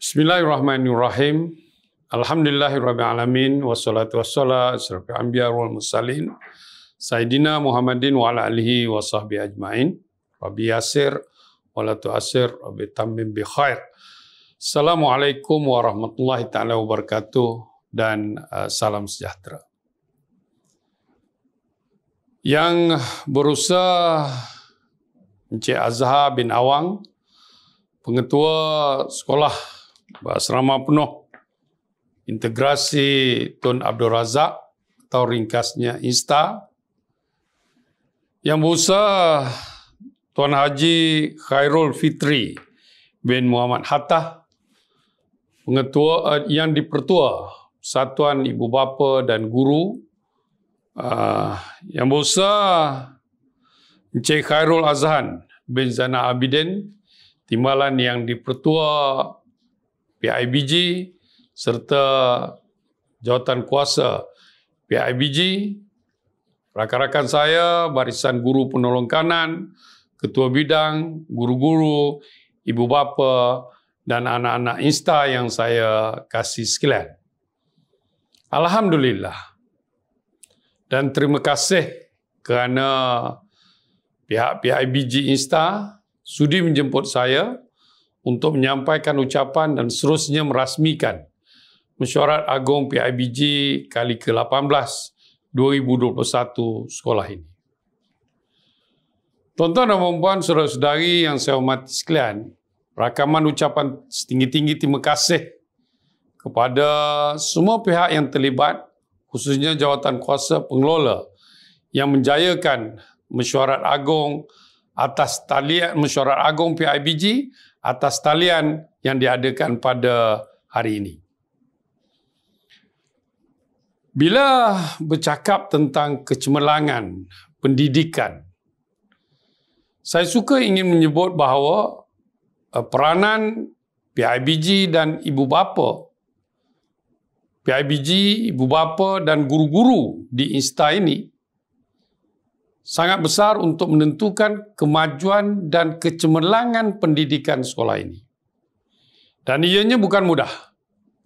Bismillahirrahmanirrahim. Alhamdulillahirabbil alamin wassalatu wassalamu ala asyrafil anbiya wal mursalin Muhammadin wa ala alihi washabbi ajmain. Rabbi yassir wa la tu'assir bi tammim bi khair. Assalamualaikum warahmatullahi taala wabarakatuh dan uh, salam sejahtera. Yang berusaha Encik Azhar bin Awang, pengetua sekolah Bahasa berasrama penuh. Integrasi Tun Abdul Razak atau ringkasnya Insta. Yang berusaha Tuan Haji Khairul Fitri bin Muhammad Hatta pengetua eh, yang dipertua Satuan Ibu Bapa dan Guru ah, yang berusaha Encik Khairul Azhan bin Zana Abidin Timbalan yang dipertua PIBG serta jawatan kuasa PIBG, rakan-rakan saya, barisan guru penolong kanan, ketua bidang, guru-guru, ibu bapa dan anak-anak insta yang saya kasih sekalian. Alhamdulillah. Dan terima kasih kerana pihak PIBG Insta sudi menjemput saya untuk menyampaikan ucapan dan seterusnya merasmikan mesyuarat Agong PIBG kali ke-18 2021 sekolah ini. Tuan-tuan dan puan-puan, saudara-saudari yang saya hormati sekalian, rakaman ucapan setinggi-tinggi terima kasih kepada semua pihak yang terlibat, khususnya jawatan kuasa pengelola yang menjayakan mesyuarat Agong atas talian mesyuarat Agong PIBG atas talian yang diadakan pada hari ini. Bila bercakap tentang kecemerlangan pendidikan, saya suka ingin menyebut bahawa eh, peranan PIBG dan ibu bapa PIBG, ibu bapa dan guru-guru di Insta ini sangat besar untuk menentukan kemajuan dan kecemerlangan pendidikan sekolah ini. Dan ianya bukan mudah.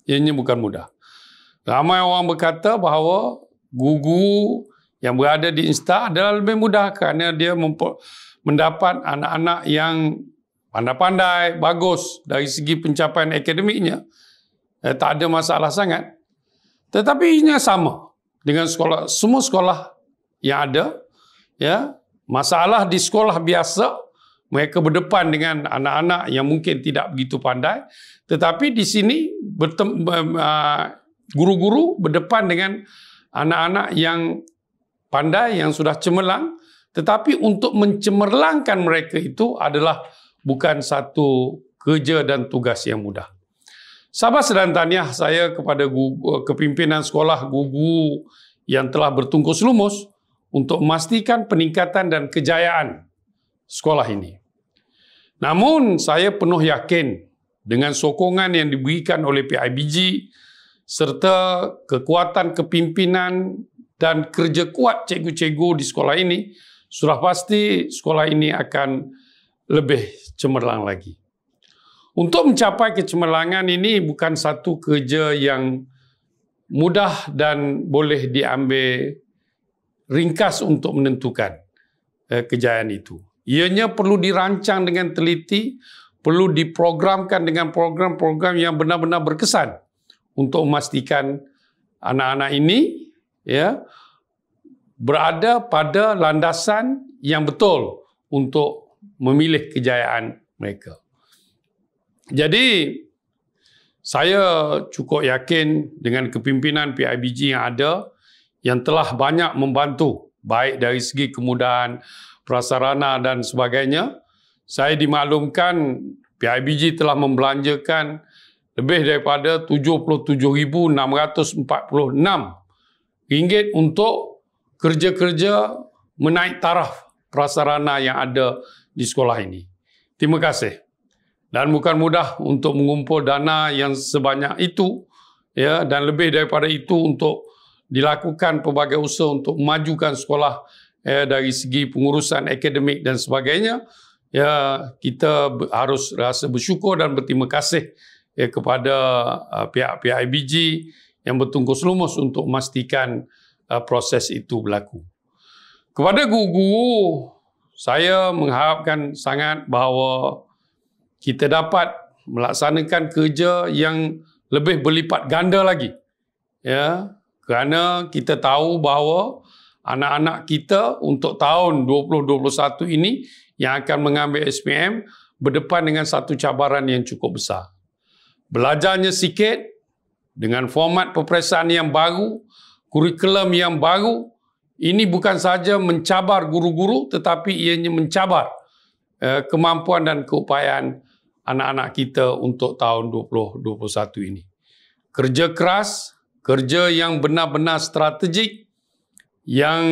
Ianya bukan mudah. Ramai orang berkata bahawa guru yang berada di insta adalah lebih mudah kerana dia mendapat anak-anak yang pandai-pandai, bagus dari segi pencapaian akademiknya. Eh, tak ada masalah sangat. Tetapi ianya sama dengan sekolah semua sekolah yang ada ya masalah di sekolah biasa mereka berdepan dengan anak-anak yang mungkin tidak begitu pandai tetapi di sini bertem, ah, guru-guru berdepan dengan anak-anak yang pandai yang sudah cemerlang tetapi untuk mencemerlangkan mereka itu adalah bukan satu kerja dan tugas yang mudah Sabah sedang tanya saya kepada kepimpinan sekolah guru yang telah bertungkus lumus untuk memastikan peningkatan dan kejayaan sekolah ini. Namun, saya penuh yakin dengan sokongan yang diberikan oleh PIBG serta kekuatan kepimpinan dan kerja kuat cikgu-cikgu di sekolah ini, sudah pasti sekolah ini akan lebih cemerlang lagi. Untuk mencapai kecemerlangan ini bukan satu kerja yang mudah dan boleh diambil ringkas untuk menentukan eh, kejayaan itu. Ianya perlu dirancang dengan teliti, perlu diprogramkan dengan program-program yang benar-benar berkesan untuk memastikan anak-anak ini ya berada pada landasan yang betul untuk memilih kejayaan mereka. Jadi saya cukup yakin dengan kepimpinan PIBG yang ada yang telah banyak membantu baik dari segi kemudahan prasarana dan sebagainya. Saya dimaklumkan PIBG telah membelanjakan lebih daripada 77,646 ringgit untuk kerja-kerja menaik taraf prasarana yang ada di sekolah ini. Terima kasih. Dan bukan mudah untuk mengumpul dana yang sebanyak itu ya dan lebih daripada itu untuk dilakukan pelbagai usaha untuk memajukan sekolah ya, dari segi pengurusan akademik dan sebagainya ya kita harus rasa bersyukur dan berterima kasih ya kepada uh, pihak-pihak IBG yang bertungkus lumus untuk memastikan uh, proses itu berlaku. Kepada guru-guru saya mengharapkan sangat bahawa kita dapat melaksanakan kerja yang lebih berlipat ganda lagi. Ya, kerana kita tahu bahawa anak-anak kita untuk tahun 2021 ini yang akan mengambil SPM berdepan dengan satu cabaran yang cukup besar. Belajarnya sikit dengan format peperiksaan yang baru, kurikulum yang baru, ini bukan saja mencabar guru-guru tetapi ianya mencabar eh, kemampuan dan keupayaan anak-anak kita untuk tahun 2021 ini. Kerja keras, kerja yang benar-benar strategik yang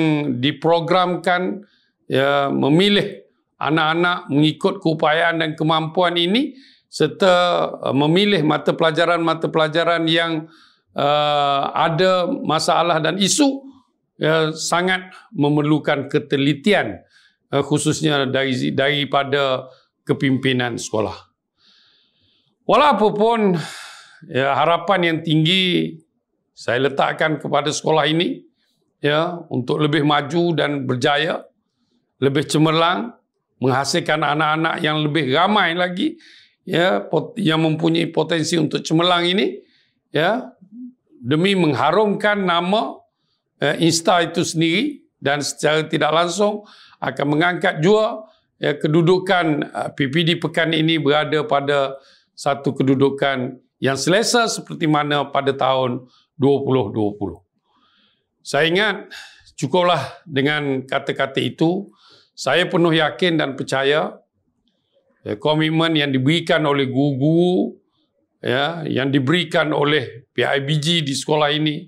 diprogramkan ya, memilih anak-anak mengikut keupayaan dan kemampuan ini serta uh, memilih mata pelajaran-mata pelajaran yang uh, ada masalah dan isu ya, sangat memerlukan ketelitian uh, khususnya dari, daripada kepimpinan sekolah. Walaupun ya, harapan yang tinggi saya letakkan kepada sekolah ini ya untuk lebih maju dan berjaya lebih cemerlang menghasilkan anak-anak yang lebih ramai lagi ya yang mempunyai potensi untuk cemerlang ini ya demi mengharumkan nama ya, insta itu sendiri dan secara tidak langsung akan mengangkat jua ya, kedudukan uh, PPD Pekan ini berada pada satu kedudukan yang selesa seperti mana pada tahun 2020. Saya ingat cukuplah dengan kata-kata itu. Saya penuh yakin dan percaya ya, komitmen yang diberikan oleh guru ya, yang diberikan oleh PIBG di sekolah ini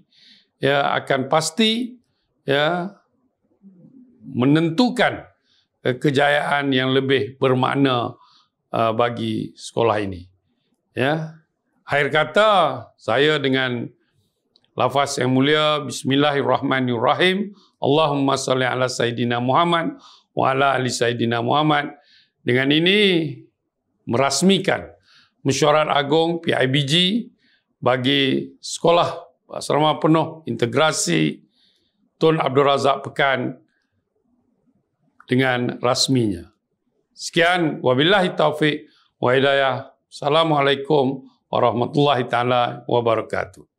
ya, akan pasti ya, menentukan eh, kejayaan yang lebih bermakna uh, bagi sekolah ini. Ya. Akhir kata, saya dengan lafaz yang mulia bismillahirrahmanirrahim Allahumma salli ala sayyidina Muhammad wa ala ali sayyidina Muhammad dengan ini merasmikan mesyuarat agung PIBG bagi sekolah asrama penuh integrasi Tun Abdul Razak Pekan dengan rasminya. Sekian wabillahi taufik wa hidayah. Assalamualaikum warahmatullahi taala wabarakatuh.